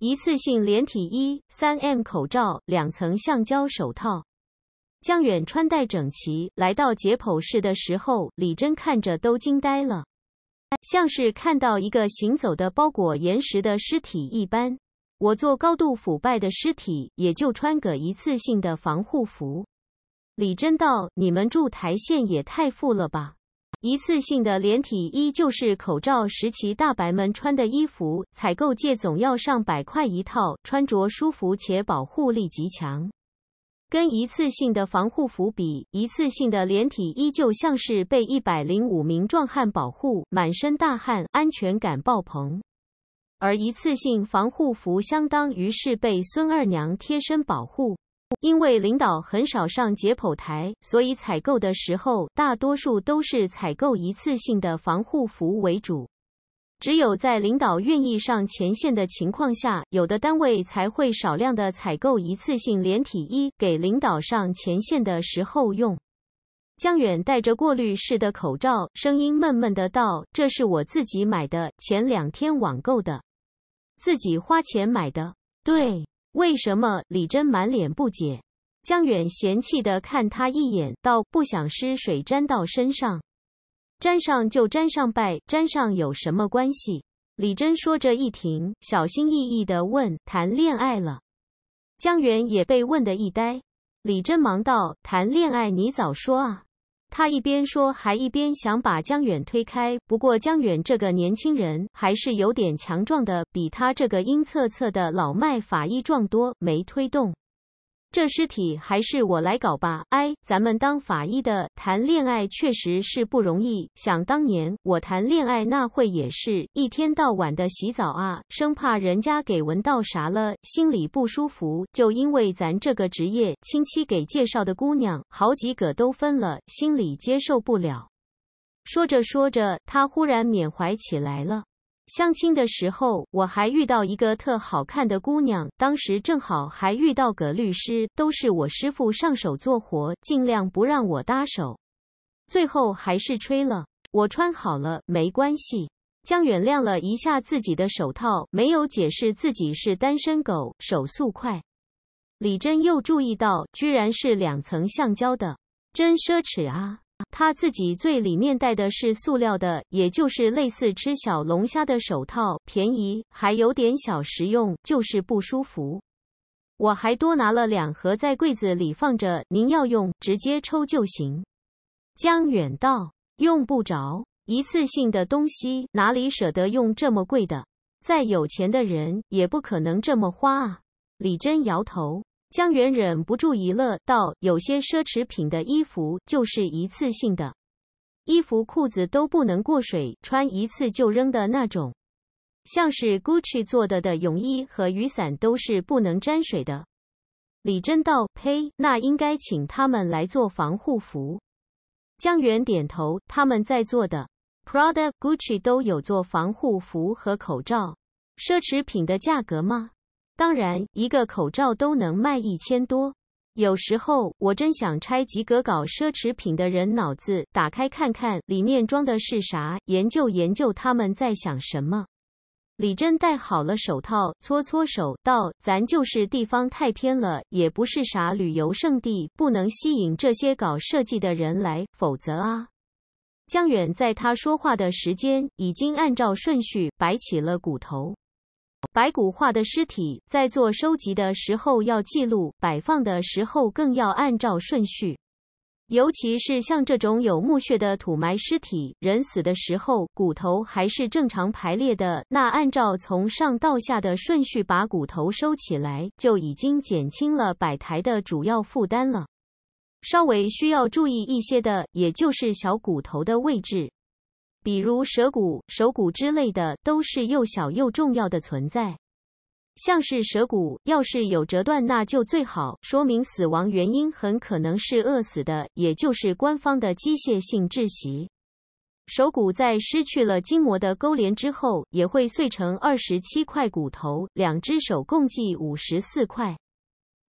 一次性连体衣、三 M 口罩、两层橡胶手套，江远穿戴整齐，来到解剖室的时候，李真看着都惊呆了，像是看到一个行走的包裹岩石的尸体一般。我做高度腐败的尸体，也就穿个一次性的防护服。李真道：“你们住台县也太富了吧。”一次性的连体衣就是口罩时期大白们穿的衣服，采购界总要上百块一套，穿着舒服且保护力极强。跟一次性的防护服比，一次性的连体衣就像是被一百零五名壮汉保护，满身大汗，安全感爆棚；而一次性防护服相当于是被孙二娘贴身保护。因为领导很少上解剖台，所以采购的时候大多数都是采购一次性的防护服为主。只有在领导愿意上前线的情况下，有的单位才会少量的采购一次性连体衣给领导上前线的时候用。江远戴着过滤式的口罩，声音闷闷的道：“这是我自己买的，前两天网购的，自己花钱买的。”对。为什么？李真满脸不解。江远嫌弃的看他一眼，道：“不想湿水沾到身上，沾上就沾上呗，沾上有什么关系？李真说着一停，小心翼翼的问：“谈恋爱了？”江远也被问得一呆。李真忙道：“谈恋爱，你早说啊！”他一边说，还一边想把江远推开。不过江远这个年轻人还是有点强壮的，比他这个阴恻恻的老迈法医壮多，没推动。这尸体还是我来搞吧。哎，咱们当法医的谈恋爱确实是不容易。想当年我谈恋爱那会，也是一天到晚的洗澡啊，生怕人家给闻到啥了，心里不舒服。就因为咱这个职业，亲戚给介绍的姑娘好几个都分了，心里接受不了。说着说着，他忽然缅怀起来了。相亲的时候，我还遇到一个特好看的姑娘，当时正好还遇到个律师，都是我师傅上手做活，尽量不让我搭手，最后还是吹了。我穿好了，没关系。江远亮了一下自己的手套，没有解释自己是单身狗，手速快。李真又注意到，居然是两层橡胶的，真奢侈啊。他自己最里面戴的是塑料的，也就是类似吃小龙虾的手套，便宜还有点小实用，就是不舒服。我还多拿了两盒在柜子里放着，您要用直接抽就行。江远道用不着，一次性的东西哪里舍得用这么贵的？再有钱的人也不可能这么花啊！李真摇头。江源忍不住一乐，道：“有些奢侈品的衣服就是一次性的，衣服裤子都不能过水，穿一次就扔的那种。像是 Gucci 做的的泳衣和雨伞都是不能沾水的。”李真道：“呸，那应该请他们来做防护服。”江源点头：“他们在做的，Prada、Gucci 都有做防护服和口罩。奢侈品的价格吗？”当然，一个口罩都能卖一千多。有时候我真想拆几个搞奢侈品的人脑子，打开看看里面装的是啥，研究研究他们在想什么。李真戴好了手套，搓搓手，道：“咱就是地方太偏了，也不是啥旅游胜地，不能吸引这些搞设计的人来。否则啊，江远在他说话的时间，已经按照顺序摆起了骨头。”白骨化的尸体在做收集的时候要记录，摆放的时候更要按照顺序。尤其是像这种有墓穴的土埋尸体，人死的时候骨头还是正常排列的，那按照从上到下的顺序把骨头收起来，就已经减轻了摆台的主要负担了。稍微需要注意一些的，也就是小骨头的位置。比如舌骨、手骨之类的，都是又小又重要的存在。像是舌骨，要是有折断，那就最好，说明死亡原因很可能是饿死的，也就是官方的机械性窒息。手骨在失去了筋膜的勾连之后，也会碎成二十七块骨头，两只手共计五十四块。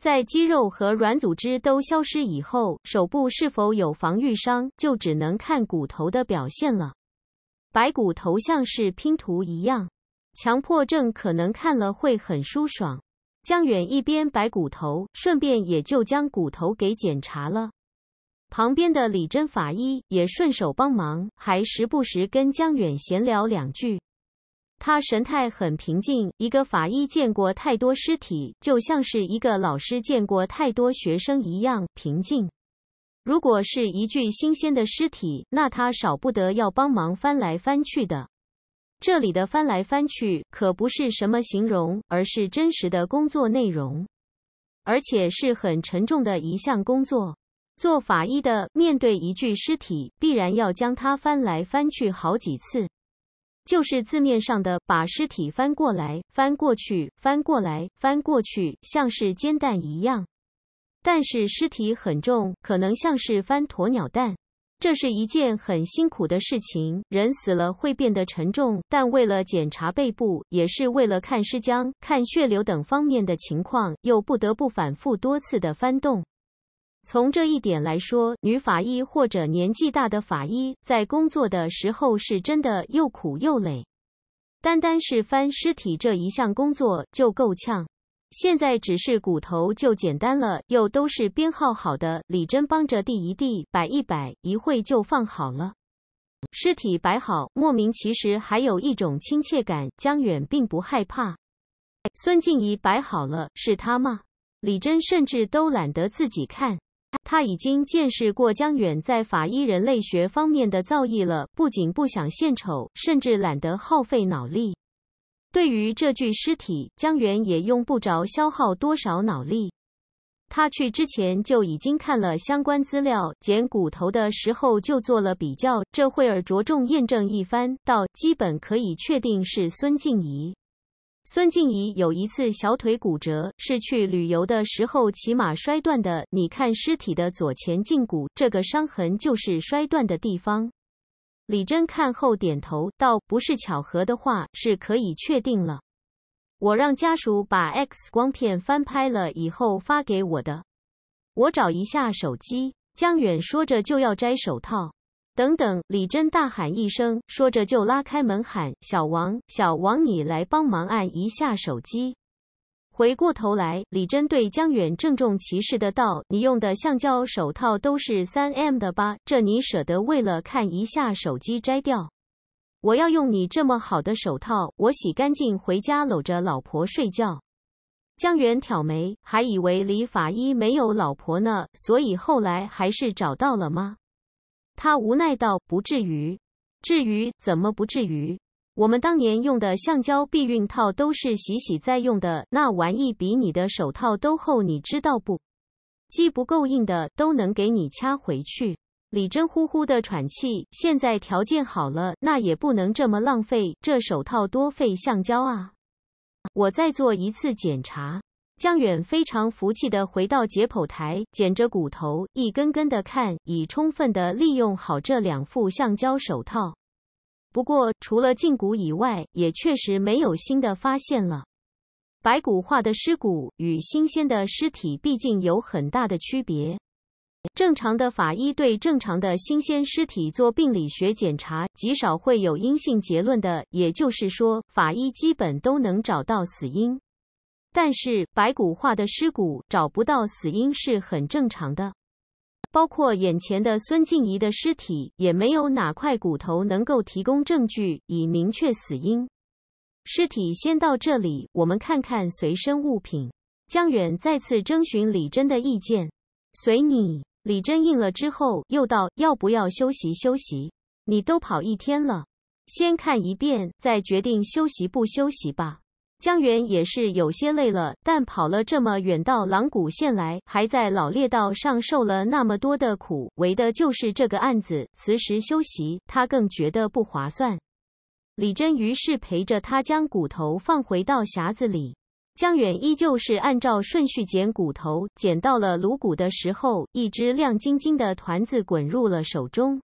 在肌肉和软组织都消失以后，手部是否有防御伤，就只能看骨头的表现了。白骨头像是拼图一样，强迫症可能看了会很舒爽。江远一边摆骨头，顺便也就将骨头给检查了。旁边的李真法医也顺手帮忙，还时不时跟江远闲聊两句。他神态很平静，一个法医见过太多尸体，就像是一个老师见过太多学生一样平静。如果是一具新鲜的尸体，那他少不得要帮忙翻来翻去的。这里的翻来翻去可不是什么形容，而是真实的工作内容，而且是很沉重的一项工作。做法医的面对一具尸体，必然要将它翻来翻去好几次，就是字面上的把尸体翻过来、翻过去、翻过来、翻过去，像是煎蛋一样。但是尸体很重，可能像是翻鸵鸟蛋，这是一件很辛苦的事情。人死了会变得沉重，但为了检查背部，也是为了看尸僵、看血流等方面的情况，又不得不反复多次的翻动。从这一点来说，女法医或者年纪大的法医在工作的时候是真的又苦又累。单单是翻尸体这一项工作就够呛。现在只是骨头就简单了，又都是编号好的。李真帮着递一递，摆一摆，一会就放好了。尸体摆好，莫名其实还有一种亲切感。江远并不害怕。孙静怡摆好了，是他吗？李真甚至都懒得自己看，他已经见识过江远在法医人类学方面的造诣了，不仅不想献丑，甚至懒得耗费脑力。对于这具尸体，江源也用不着消耗多少脑力。他去之前就已经看了相关资料，捡骨头的时候就做了比较，这会儿着重验证一番，到基本可以确定是孙静怡。孙静怡有一次小腿骨折，是去旅游的时候骑马摔断的。你看尸体的左前胫骨，这个伤痕就是摔断的地方。李真看后点头，倒不是巧合的话，是可以确定了。我让家属把 X 光片翻拍了以后发给我的。我找一下手机。江远说着就要摘手套。等等！李真大喊一声，说着就拉开门喊：“小王，小王，你来帮忙按一下手机。”回过头来，李真对江远郑重其事的道：“你用的橡胶手套都是三 M 的吧？这你舍得为了看一下手机摘掉？我要用你这么好的手套，我洗干净回家搂着老婆睡觉。”江远挑眉，还以为李法医没有老婆呢，所以后来还是找到了吗？他无奈道：“不至于，至于怎么不至于？”我们当年用的橡胶避孕套都是洗洗再用的，那玩意比你的手套都厚，你知道不？既不够硬的都能给你掐回去。李真呼呼的喘气，现在条件好了，那也不能这么浪费，这手套多费橡胶啊！我再做一次检查。江远非常服气的回到解剖台，捡着骨头一根根的看，以充分的利用好这两副橡胶手套。不过，除了胫骨以外，也确实没有新的发现了。白骨化的尸骨与新鲜的尸体毕竟有很大的区别。正常的法医对正常的新鲜尸体做病理学检查，极少会有阴性结论的，也就是说，法医基本都能找到死因。但是，白骨化的尸骨找不到死因是很正常的。包括眼前的孙静怡的尸体，也没有哪块骨头能够提供证据以明确死因。尸体先到这里，我们看看随身物品。江远再次征询李真的意见，随你。李真应了之后，又道：“要不要休息？休息？你都跑一天了，先看一遍，再决定休息不休息吧。”江远也是有些累了，但跑了这么远到狼谷县来，还在老猎道上受了那么多的苦，为的就是这个案子。辞时休息，他更觉得不划算。李真于是陪着他将骨头放回到匣子里。江远依旧是按照顺序捡骨头，捡到了颅骨的时候，一只亮晶晶的团子滚入了手中。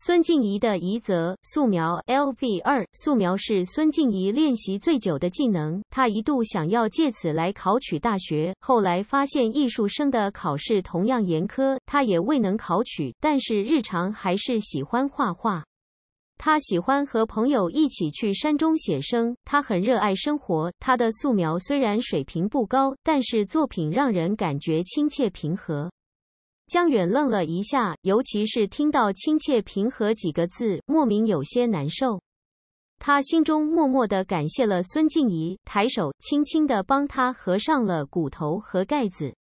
孙静怡的遗则素描，L V 二素描是孙静怡练习最久的技能。她一度想要借此来考取大学，后来发现艺术生的考试同样严苛，她也未能考取。但是日常还是喜欢画画。她喜欢和朋友一起去山中写生。她很热爱生活。她的素描虽然水平不高，但是作品让人感觉亲切平和。江远愣了一下，尤其是听到“亲切平和”几个字，莫名有些难受。他心中默默的感谢了孙静怡，抬手轻轻的帮他合上了骨头和盖子。